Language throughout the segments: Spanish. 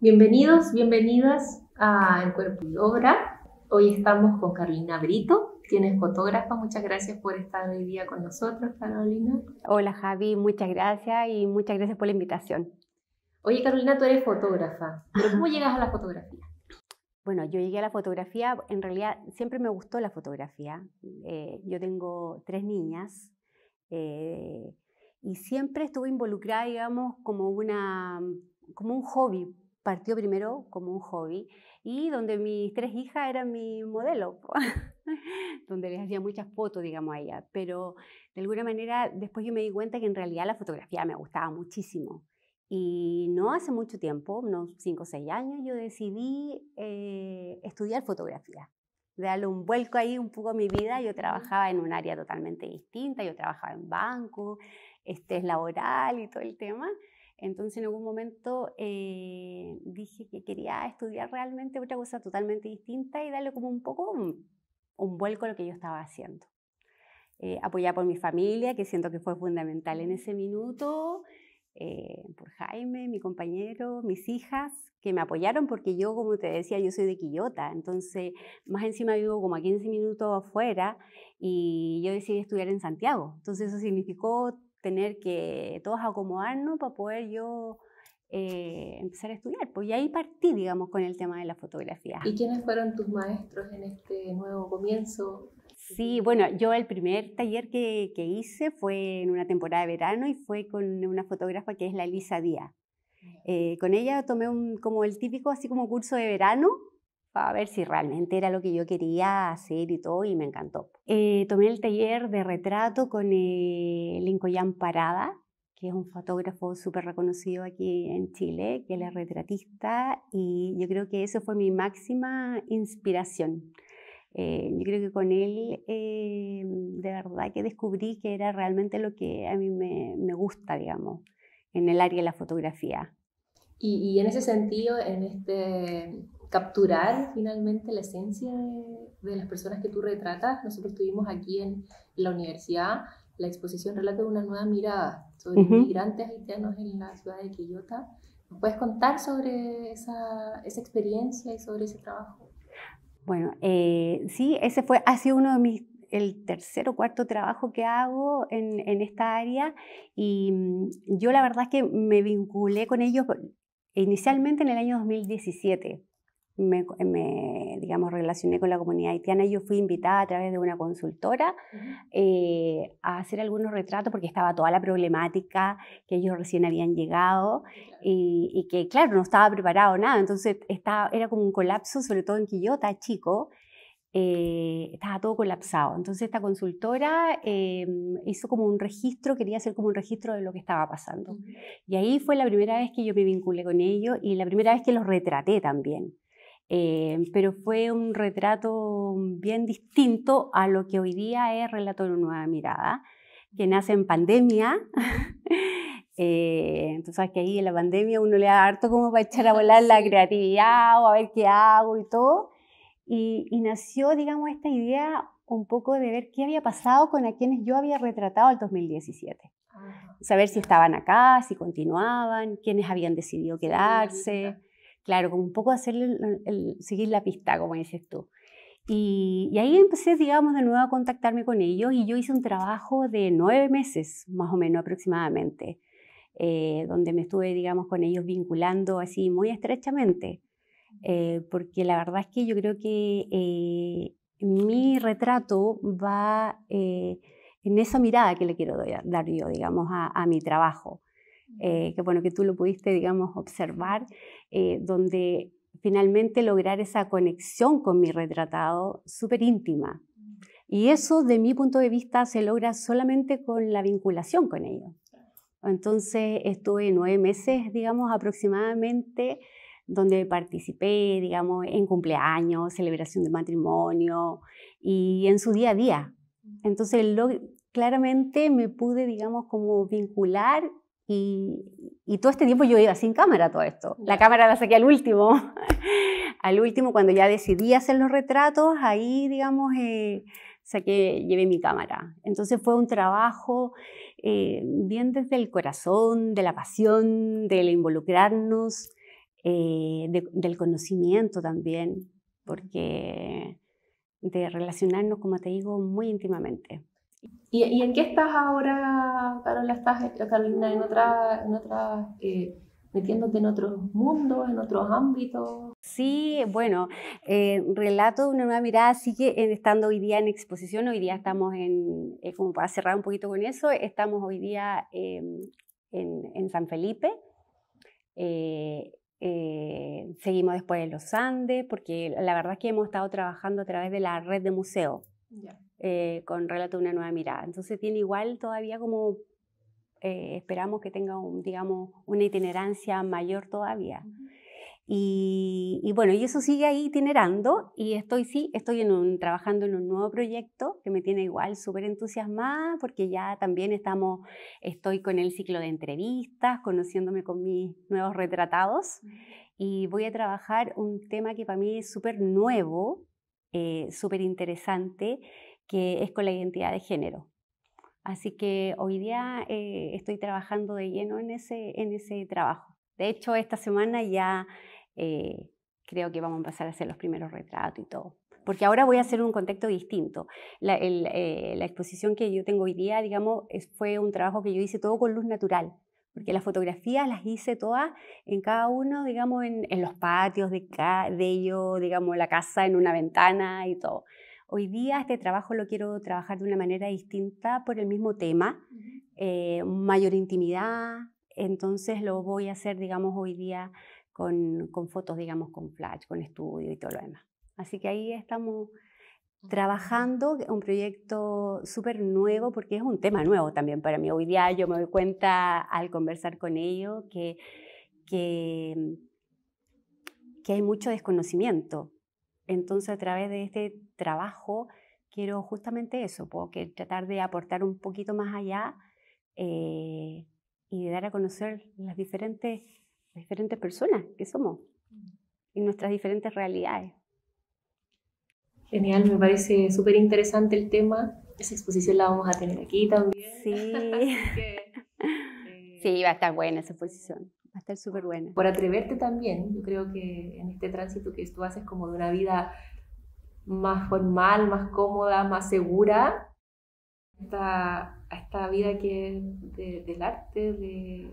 Bienvenidos, bienvenidas a El Cuerpo y Obra. Hoy estamos con Carolina Brito, quien es fotógrafa. Muchas gracias por estar hoy día con nosotros, Carolina. Hola Javi, muchas gracias y muchas gracias por la invitación. Oye Carolina, tú eres fotógrafa, pero ¿cómo llegas a la fotografía? Bueno, yo llegué a la fotografía, en realidad siempre me gustó la fotografía. Eh, yo tengo tres niñas eh, y siempre estuve involucrada, digamos, como, una, como un hobby, partió primero como un hobby y donde mis tres hijas eran mi modelo, donde les hacía muchas fotos, digamos, a ellas. Pero de alguna manera después yo me di cuenta que en realidad la fotografía me gustaba muchísimo. Y no hace mucho tiempo, unos 5 o 6 años, yo decidí eh, estudiar fotografía, darle un vuelco ahí un poco a mi vida. Yo trabajaba en un área totalmente distinta, yo trabajaba en banco, este es laboral y todo el tema. Entonces en algún momento eh, dije que quería estudiar realmente otra cosa totalmente distinta y darle como un poco un, vuelco a lo que yo estaba haciendo. Eh, apoyada por mi familia, que siento que fue fundamental en ese minuto, eh, por Jaime, mi compañero, mis hijas, que me apoyaron porque yo, como te decía, yo soy de Quillota, entonces más encima vivo como a 15 minutos afuera y yo decidí estudiar en Santiago, entonces eso significó tener que todos acomodarnos para poder yo eh, empezar a estudiar. Pues y ahí partí, digamos, con el tema de la fotografía. ¿Y quiénes fueron tus maestros en este nuevo comienzo? Sí, bueno, yo el primer taller que, que hice fue en una temporada de verano y fue con una fotógrafa que es la Elisa Díaz. Eh, con ella tomé un, como el típico así como curso de verano, a ver si realmente era lo que yo quería hacer y todo, y me encantó. Eh, tomé el taller de retrato con eh, Lincoln Parada, que es un fotógrafo súper reconocido aquí en Chile, que es es retratista, y yo creo que eso fue mi máxima inspiración. Eh, yo creo que con él eh, de verdad que descubrí que era realmente lo que a mí me, gusta, digamos, en el área de la fotografía. y, en ese sentido, en este capturar finalmente la esencia de, las personas que tú retratas. Nosotros tuvimos aquí en, la universidad la exposición Relato de una nueva mirada sobre inmigrantes migrantes haitianos en la ciudad de Quillota. ¿Nos puedes contar sobre esa, experiencia y sobre ese trabajo? Bueno, eh, sí, ese fue, ha sido uno de mis, el tercer o cuarto trabajo que hago en, en esta área y mm, yo la verdad es que me vinculé con ellos inicialmente en el año 2017 me, digamos, relacioné con la comunidad haitiana. y Yo fui invitada a través de una consultora eh, a hacer algunos retratos porque estaba toda la problemática que ellos recién habían llegado y, que, claro, no estaba preparado nada. Entonces estaba, era como un colapso, sobre todo en Quillota, chico. Eh, estaba todo colapsado. Entonces esta consultora eh, hizo como un registro, quería hacer como un registro de lo que estaba pasando. Y ahí fue la primera vez que yo me vinculé con ellos y la primera vez que los retraté también. Eh, pero fue un retrato bien distinto a lo que hoy día es Relato de una Nueva Mirada, que nace en pandemia. entonces, eh, sabes que ahí en la pandemia uno le da harto como para echar a volar la creatividad o a ver qué hago y todo. Y, nació, digamos, esta idea un poco de ver qué había pasado con a quienes yo había retratado el 2017. Saber si estaban acá, si continuaban, quiénes habían decidido quedarse. Claro, como un poco hacerle seguir la pista, como dices tú. Y, ahí empecé, digamos, de nuevo a contactarme con ellos y yo hice un trabajo de nueve meses, más o menos aproximadamente, eh, donde me estuve, digamos, con ellos vinculando así muy estrechamente, eh, porque la verdad es que yo creo que eh, mi retrato va en esa mirada que le quiero dar yo, digamos, a mi trabajo. Eh, que bueno, que tú lo pudiste, digamos, observar, eh, donde finalmente lograr esa conexión con mi retratado súper íntima. Y eso, de mi punto de vista, se logra solamente con la vinculación con ellos. Entonces estuve nueve meses, digamos, aproximadamente, donde participé, digamos, en cumpleaños, celebración de matrimonio y en su día a día. Entonces, lo, claramente me pude, digamos, como vincular y, todo este tiempo yo iba sin cámara todo esto. La cámara la saqué al último. al último, cuando ya decidí hacer los retratos, ahí, digamos, eh, saqué, llevé mi cámara. Entonces fue un trabajo eh, bien desde el corazón, de la pasión, del involucrarnos, eh, del conocimiento también, porque de relacionarnos, como te digo, muy íntimamente. ¿Y, en qué estás ahora, Carola? ¿Estás, Carolina, en otra, en eh, metiéndote en otros mundos, en otros ámbitos? Sí, bueno, eh, relato de una nueva mirada sigue eh, estando hoy día en exposición, hoy día estamos en, como para cerrar un poquito con eso, estamos hoy día em, en, San Felipe. seguimos después en los Andes, porque la verdad es que hemos estado trabajando a través de la red de museos. Eh, con Relato a una nueva mirada. Entonces tiene igual todavía como eh, esperamos que tenga, un, digamos, una itinerancia mayor todavía. y, bueno, y eso sigue ahí itinerando y estoy, sí, estoy trabajando en un nuevo proyecto que me tiene igual súper entusiasmada porque ya también estamos, estoy con el ciclo de entrevistas, conociéndome con mis nuevos retratados y voy a trabajar un tema que para mí es súper nuevo, eh, súper interesante que es con la identidad de género. Así que hoy día eh, estoy trabajando de lleno en ese, en ese trabajo. De hecho, esta semana ya eh, creo que vamos a empezar a hacer los primeros retratos y todo. Porque ahora voy a hacer un contexto distinto. La, eh, exposición que yo tengo hoy día, digamos, fue un trabajo que yo hice todo con luz natural porque las fotografías las hice todas en cada uno, digamos, en, los patios de, de ellos, digamos, la casa en una ventana y todo. Hoy día este trabajo lo quiero trabajar de una manera distinta por el mismo tema, eh, mayor intimidad, entonces lo voy a hacer, digamos, hoy día con, fotos, digamos, con flash, con estudio y todo lo demás. Así que ahí estamos ah. trabajando un proyecto súper nuevo porque es un tema nuevo también para mí. Hoy día yo me doy cuenta al conversar con ellos que, que, que hay mucho desconocimiento entonces, a través de este trabajo, quiero justamente eso, porque tratar de aportar un poquito más allá eh, y de dar a conocer las diferentes, diferentes personas que somos mm. y nuestras diferentes realidades. Genial, me parece súper interesante el tema. Esa exposición la vamos a tener aquí también. Sí, sí va a eh, estar buena esa exposición va a estar súper buena. Por atreverte también, yo creo que en este tránsito que tú haces como de una vida más formal, más cómoda, más segura, esta, a esta vida que es del arte, de,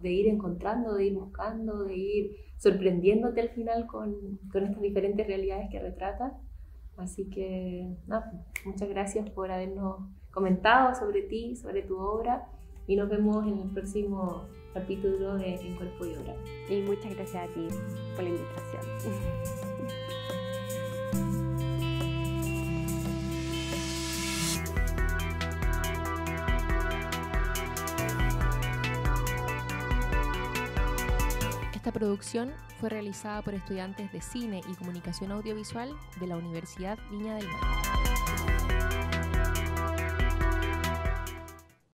de, ir encontrando, de ir buscando, de ir sorprendiéndote al final con, con estas diferentes realidades que retratas. Así que, pues, muchas gracias por habernos comentado sobre ti, sobre tu obra y nos vemos en el próximo capítulo de En Cuerpo y Obra. Y muchas gracias a ti por la invitación. Esta producción fue realizada por estudiantes de Cine y Comunicación Audiovisual de la Universidad Viña del Mar.